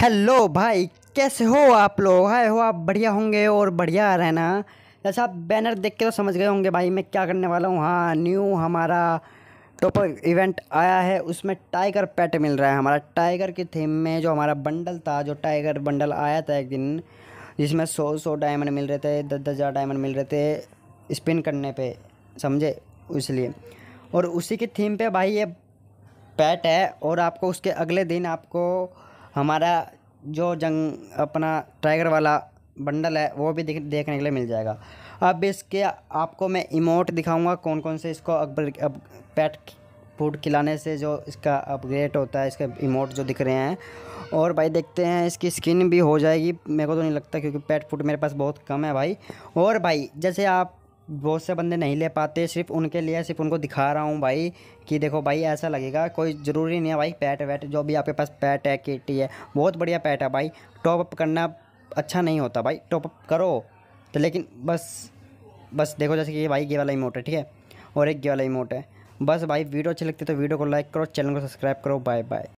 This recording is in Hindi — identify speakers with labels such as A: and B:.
A: हेलो भाई कैसे हो आप लोग हाय हो आप बढ़िया होंगे और बढ़िया रहना जैसे आप बैनर देख के तो समझ गए होंगे भाई मैं क्या करने वाला हूँ हाँ न्यू हमारा टॉपर इवेंट आया है उसमें टाइगर पेट मिल रहा है हमारा टाइगर की थीम में जो हमारा बंडल था जो टाइगर बंडल आया था एक दिन जिसमें सौ सौ डायमंड मिल रहे थे दस दस हज़ार डायमंड मिल रहे थे स्पिन करने पर समझे इसलिए और उसी की थीम पर भाई ये पैट है और आपको उसके अगले दिन आपको हमारा जो जंग अपना टाइगर वाला बंडल है वो भी देखने के लिए मिल जाएगा अब इसके आपको मैं इमोट दिखाऊंगा कौन कौन से इसको अकबर अब पैट फूड खिलाने से जो इसका अपग्रेड होता है इसके इमोट जो दिख रहे हैं और भाई देखते हैं इसकी स्किन भी हो जाएगी मेरे को तो नहीं लगता क्योंकि पेट फूड मेरे पास बहुत कम है भाई और भाई जैसे आप बहुत से बंदे नहीं ले पाते सिर्फ उनके लिए सिर्फ उनको दिखा रहा हूँ भाई कि देखो भाई ऐसा लगेगा कोई ज़रूरी नहीं है भाई पैट वैट जो भी आपके पास पैट है किटी है बहुत बढ़िया पैट है भाई टॉपअप करना अच्छा नहीं होता भाई टॉपअप करो तो लेकिन बस बस देखो जैसे कि भाई ये वाला इमोट है ठीक है और एक ये वाला इमोट है बस भाई वीडियो अच्छी लगती है तो वीडियो को लाइक करो चैनल को सब्सक्राइब करो बाय बाय